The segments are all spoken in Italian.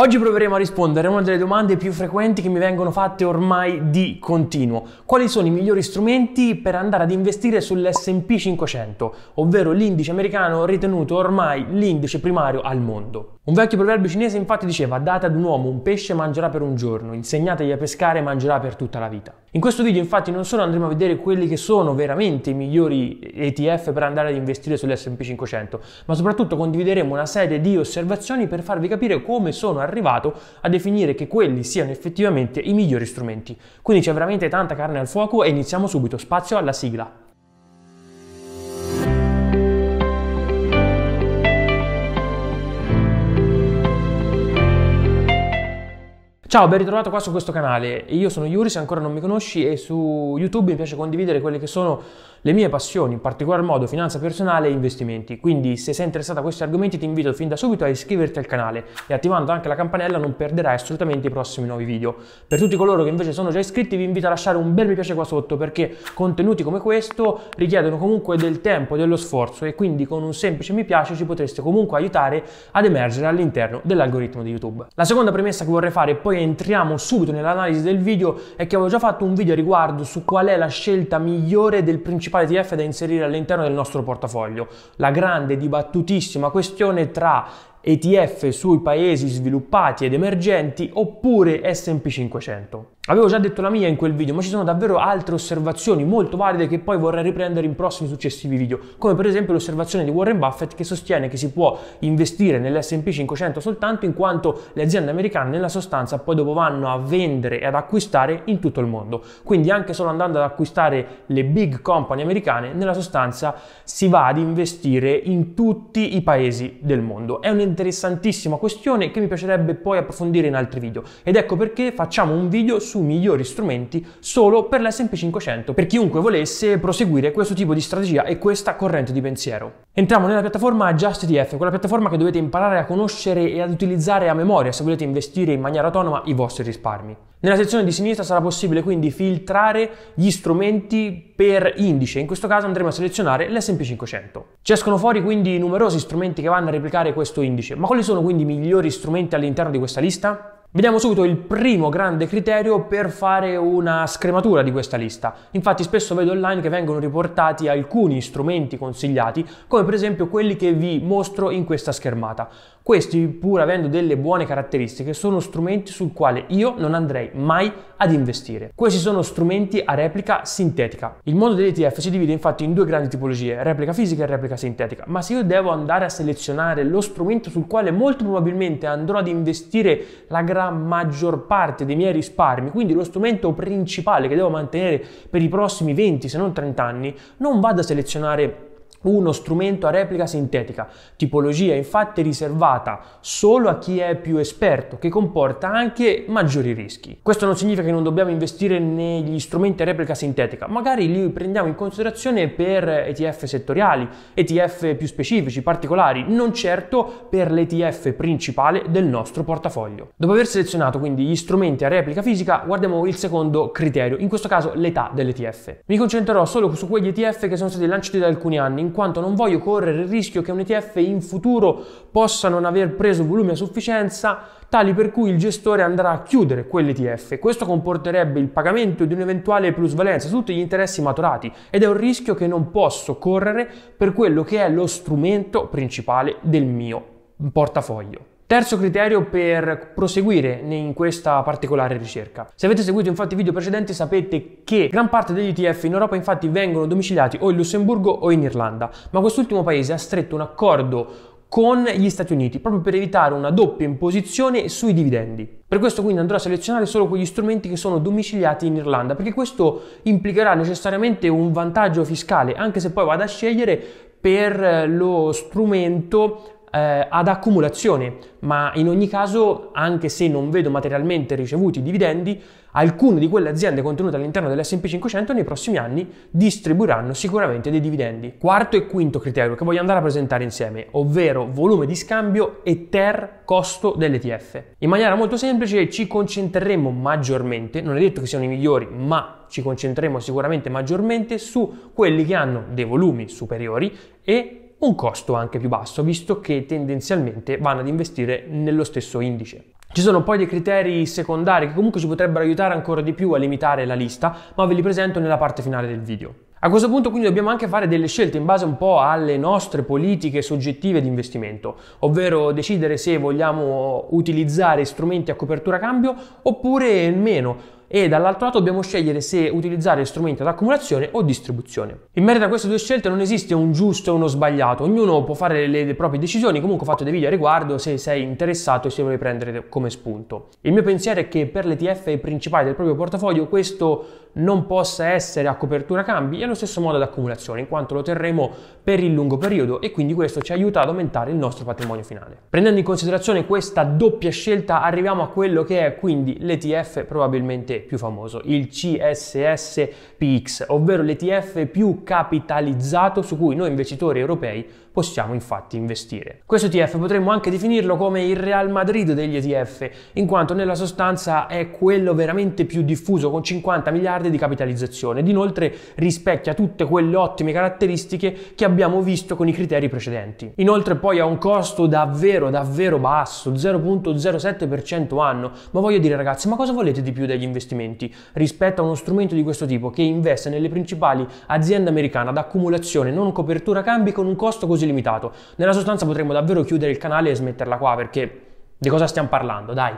Oggi proveremo a rispondere a una delle domande più frequenti che mi vengono fatte ormai di continuo. Quali sono i migliori strumenti per andare ad investire sull'SP 500, ovvero l'indice americano ritenuto ormai l'indice primario al mondo? Un vecchio proverbio cinese infatti diceva date ad un uomo un pesce mangerà per un giorno, insegnategli a pescare e mangerà per tutta la vita. In questo video infatti non solo andremo a vedere quelli che sono veramente i migliori ETF per andare ad investire sull'S&P 500, ma soprattutto condivideremo una serie di osservazioni per farvi capire come sono arrivato a definire che quelli siano effettivamente i migliori strumenti. Quindi c'è veramente tanta carne al fuoco e iniziamo subito, spazio alla sigla. Ciao, ben ritrovato qua su questo canale. Io sono Yuri, se ancora non mi conosci, e su YouTube mi piace condividere quelle che sono le mie passioni, in particolar modo finanza personale e investimenti. Quindi se sei interessato a questi argomenti ti invito fin da subito a iscriverti al canale e attivando anche la campanella non perderai assolutamente i prossimi nuovi video. Per tutti coloro che invece sono già iscritti vi invito a lasciare un bel mi piace qua sotto perché contenuti come questo richiedono comunque del tempo, e dello sforzo e quindi con un semplice mi piace ci potreste comunque aiutare ad emergere all'interno dell'algoritmo di YouTube. La seconda premessa che vorrei fare e poi entriamo subito nell'analisi del video è che avevo già fatto un video riguardo su qual è la scelta migliore del principale principali ETF da inserire all'interno del nostro portafoglio. La grande, dibattutissima questione tra ETF sui paesi sviluppati ed emergenti oppure SP 500. Avevo già detto la mia in quel video, ma ci sono davvero altre osservazioni molto valide che poi vorrei riprendere in prossimi successivi video, come per esempio l'osservazione di Warren Buffett che sostiene che si può investire nell'SP 500 soltanto in quanto le aziende americane nella sostanza poi dopo vanno a vendere e ad acquistare in tutto il mondo. Quindi anche solo andando ad acquistare le big company americane, nella sostanza si va ad investire in tutti i paesi del mondo. È un'interessantissima questione che mi piacerebbe poi approfondire in altri video ed ecco perché facciamo un video su su migliori strumenti solo per l'SP500, per chiunque volesse proseguire questo tipo di strategia e questa corrente di pensiero. Entriamo nella piattaforma Just JustETF, quella piattaforma che dovete imparare a conoscere e ad utilizzare a memoria se volete investire in maniera autonoma i vostri risparmi. Nella sezione di sinistra sarà possibile quindi filtrare gli strumenti per indice, in questo caso andremo a selezionare l'S&P 500. Ci escono fuori quindi numerosi strumenti che vanno a replicare questo indice, ma quali sono quindi i migliori strumenti all'interno di questa lista? Vediamo subito il primo grande criterio per fare una scrematura di questa lista. Infatti spesso vedo online che vengono riportati alcuni strumenti consigliati, come per esempio quelli che vi mostro in questa schermata. Questi, pur avendo delle buone caratteristiche, sono strumenti sul quale io non andrei mai ad investire. Questi sono strumenti a replica sintetica. Il mondo degli ETF si divide infatti in due grandi tipologie, replica fisica e replica sintetica. Ma se io devo andare a selezionare lo strumento sul quale molto probabilmente andrò ad investire la gran maggior parte dei miei risparmi, quindi lo strumento principale che devo mantenere per i prossimi 20 se non 30 anni, non vado a selezionare uno strumento a replica sintetica, tipologia infatti riservata solo a chi è più esperto, che comporta anche maggiori rischi. Questo non significa che non dobbiamo investire negli strumenti a replica sintetica, magari li prendiamo in considerazione per ETF settoriali, ETF più specifici, particolari, non certo per l'ETF principale del nostro portafoglio. Dopo aver selezionato quindi gli strumenti a replica fisica, guardiamo il secondo criterio, in questo caso l'età dell'ETF. Mi concentrerò solo su quegli ETF che sono stati lanciati da alcuni anni anni, in quanto non voglio correre il rischio che un ETF in futuro possa non aver preso volume a sufficienza, tali per cui il gestore andrà a chiudere quell'ETF. Questo comporterebbe il pagamento di un'eventuale plusvalenza su tutti gli interessi maturati ed è un rischio che non posso correre per quello che è lo strumento principale del mio portafoglio. Terzo criterio per proseguire in questa particolare ricerca. Se avete seguito infatti i video precedenti sapete che gran parte degli ETF in Europa infatti vengono domiciliati o in Lussemburgo o in Irlanda, ma quest'ultimo paese ha stretto un accordo con gli Stati Uniti, proprio per evitare una doppia imposizione sui dividendi. Per questo quindi andrò a selezionare solo quegli strumenti che sono domiciliati in Irlanda, perché questo implicherà necessariamente un vantaggio fiscale, anche se poi vado a scegliere per lo strumento eh, ad accumulazione, ma in ogni caso, anche se non vedo materialmente ricevuti i dividendi, alcune di quelle aziende contenute all'interno dell'SP 500 nei prossimi anni distribuiranno sicuramente dei dividendi. Quarto e quinto criterio che voglio andare a presentare insieme, ovvero volume di scambio e ter costo dell'ETF. In maniera molto semplice ci concentreremo maggiormente, non è detto che siano i migliori, ma ci concentreremo sicuramente maggiormente su quelli che hanno dei volumi superiori e un costo anche più basso, visto che tendenzialmente vanno ad investire nello stesso indice. Ci sono poi dei criteri secondari che comunque ci potrebbero aiutare ancora di più a limitare la lista, ma ve li presento nella parte finale del video. A questo punto quindi dobbiamo anche fare delle scelte in base un po' alle nostre politiche soggettive di investimento, ovvero decidere se vogliamo utilizzare strumenti a copertura cambio oppure meno, e dall'altro lato dobbiamo scegliere se utilizzare strumenti ad accumulazione o distribuzione. In merito a queste due scelte non esiste un giusto e uno sbagliato, ognuno può fare le, le proprie decisioni, comunque ho fatto dei video a riguardo se sei interessato e se vuoi prendere come spunto. Il mio pensiero è che per l'ETF principale del proprio portafoglio questo non possa essere a copertura cambi e allo stesso modo ad accumulazione, in quanto lo terremo per il lungo periodo e quindi questo ci aiuta ad aumentare il nostro patrimonio finale. Prendendo in considerazione questa doppia scelta arriviamo a quello che è quindi l'ETF probabilmente l'ETF più famoso, il CSS CSSPX, ovvero l'ETF più capitalizzato su cui noi investitori europei possiamo infatti investire. Questo ETF potremmo anche definirlo come il Real Madrid degli ETF, in quanto nella sostanza è quello veramente più diffuso con 50 miliardi di capitalizzazione ed inoltre rispecchia tutte quelle ottime caratteristiche che abbiamo visto con i criteri precedenti. Inoltre poi ha un costo davvero davvero basso, 0.07% anno, ma voglio dire ragazzi, ma cosa volete di più degli investimenti rispetto a uno strumento di questo tipo che investe nelle principali aziende americane ad accumulazione non copertura cambi con un costo così limitato. Nella sostanza potremmo davvero chiudere il canale e smetterla qua perché di cosa stiamo parlando, dai.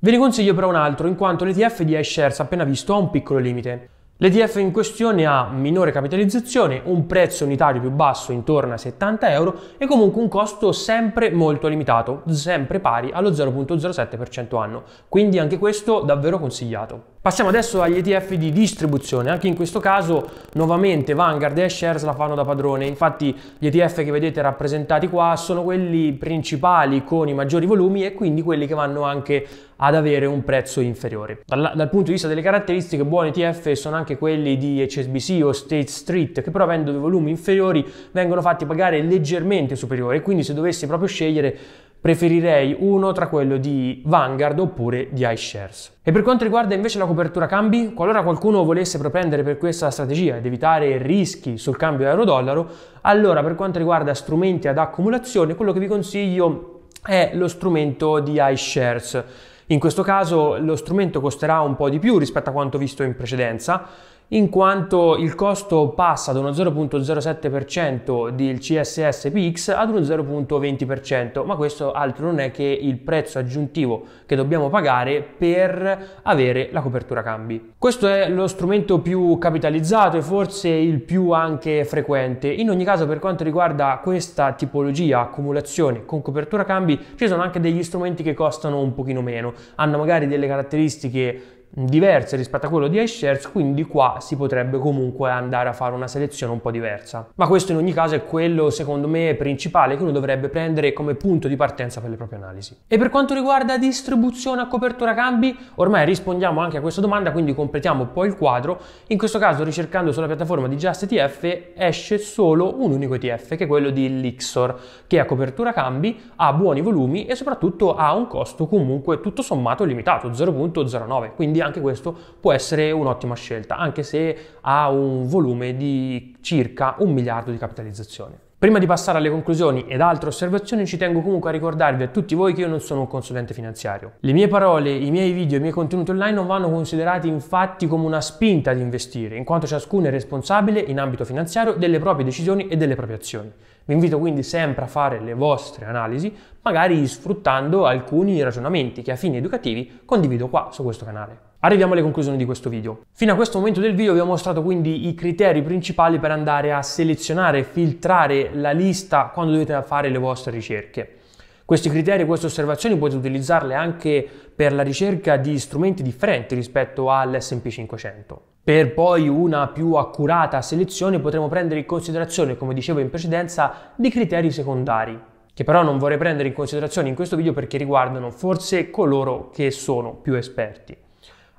Ve ne consiglio però un altro, in quanto l'ETF di iShares appena visto ha un piccolo limite. L'ETF in questione ha minore capitalizzazione, un prezzo unitario più basso intorno a 70 euro e comunque un costo sempre molto limitato, sempre pari allo 0.07% anno, quindi anche questo davvero consigliato. Passiamo adesso agli ETF di distribuzione, anche in questo caso nuovamente Vanguard e Shares la fanno da padrone, infatti gli ETF che vedete rappresentati qua sono quelli principali con i maggiori volumi e quindi quelli che vanno anche ad avere un prezzo inferiore. Dal, dal punto di vista delle caratteristiche buoni ETF sono anche anche quelli di HSBC o State Street, che però avendo dei volumi inferiori vengono fatti pagare leggermente superiori. Quindi se dovessi proprio scegliere preferirei uno tra quello di Vanguard oppure di iShares. E per quanto riguarda invece la copertura cambi, qualora qualcuno volesse propendere per questa strategia ed evitare rischi sul cambio euro-dollaro, allora per quanto riguarda strumenti ad accumulazione, quello che vi consiglio è lo strumento di iShares in questo caso lo strumento costerà un po' di più rispetto a quanto visto in precedenza, in quanto il costo passa da uno 0.07% del CSS PX ad uno 0.20%, ma questo altro non è che il prezzo aggiuntivo che dobbiamo pagare per avere la copertura cambi. Questo è lo strumento più capitalizzato e forse il più anche frequente. In ogni caso per quanto riguarda questa tipologia accumulazione con copertura cambi ci sono anche degli strumenti che costano un pochino meno, hanno magari delle caratteristiche diverse rispetto a quello di iShares, quindi qua si potrebbe comunque andare a fare una selezione un po' diversa. Ma questo in ogni caso è quello secondo me principale che uno dovrebbe prendere come punto di partenza per le proprie analisi. E per quanto riguarda distribuzione a copertura cambi, ormai rispondiamo anche a questa domanda, quindi completiamo poi il quadro. In questo caso ricercando sulla piattaforma di Just ETF esce solo un unico ETF che è quello di Lixor, che a copertura cambi, ha buoni volumi e soprattutto ha un costo comunque tutto sommato limitato, 0.09, quindi quindi anche questo può essere un'ottima scelta, anche se ha un volume di circa un miliardo di capitalizzazione. Prima di passare alle conclusioni ed altre osservazioni ci tengo comunque a ricordarvi a tutti voi che io non sono un consulente finanziario. Le mie parole, i miei video, i miei contenuti online non vanno considerati infatti come una spinta ad investire, in quanto ciascuno è responsabile in ambito finanziario delle proprie decisioni e delle proprie azioni. Vi invito quindi sempre a fare le vostre analisi, magari sfruttando alcuni ragionamenti che a fini educativi condivido qua su questo canale. Arriviamo alle conclusioni di questo video. Fino a questo momento del video vi ho mostrato quindi i criteri principali per andare a selezionare e filtrare la lista quando dovete fare le vostre ricerche. Questi criteri e queste osservazioni potete utilizzarle anche per la ricerca di strumenti differenti rispetto all'SP 500. Per poi una più accurata selezione potremo prendere in considerazione, come dicevo in precedenza, dei criteri secondari, che però non vorrei prendere in considerazione in questo video perché riguardano forse coloro che sono più esperti.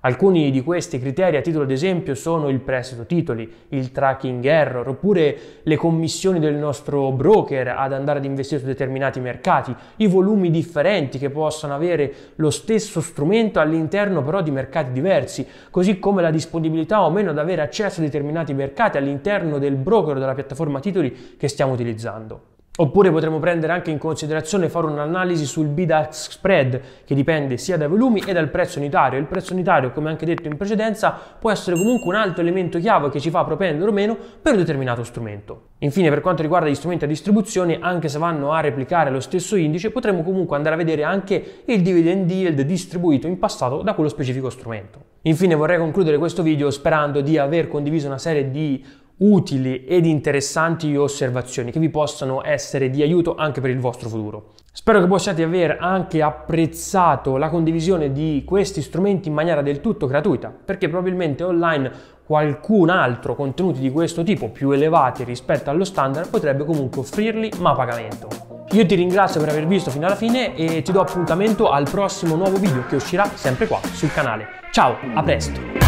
Alcuni di questi criteri, a titolo d'esempio, sono il prestito titoli, il tracking error, oppure le commissioni del nostro broker ad andare ad investire su determinati mercati, i volumi differenti che possono avere lo stesso strumento all'interno però di mercati diversi, così come la disponibilità o meno ad avere accesso a determinati mercati all'interno del broker o della piattaforma titoli che stiamo utilizzando. Oppure potremmo prendere anche in considerazione fare un'analisi sul bid spread che dipende sia dai volumi che dal prezzo unitario. Il prezzo unitario, come anche detto in precedenza, può essere comunque un altro elemento chiave che ci fa propendere o meno per un determinato strumento. Infine, per quanto riguarda gli strumenti a distribuzione, anche se vanno a replicare lo stesso indice, potremmo comunque andare a vedere anche il dividend yield distribuito in passato da quello specifico strumento. Infine vorrei concludere questo video sperando di aver condiviso una serie di utili ed interessanti osservazioni che vi possano essere di aiuto anche per il vostro futuro. Spero che possiate aver anche apprezzato la condivisione di questi strumenti in maniera del tutto gratuita, perché probabilmente online qualcun altro contenuti di questo tipo più elevati rispetto allo standard potrebbe comunque offrirli ma a pagamento. Io ti ringrazio per aver visto fino alla fine e ti do appuntamento al prossimo nuovo video che uscirà sempre qua sul canale. Ciao, a presto!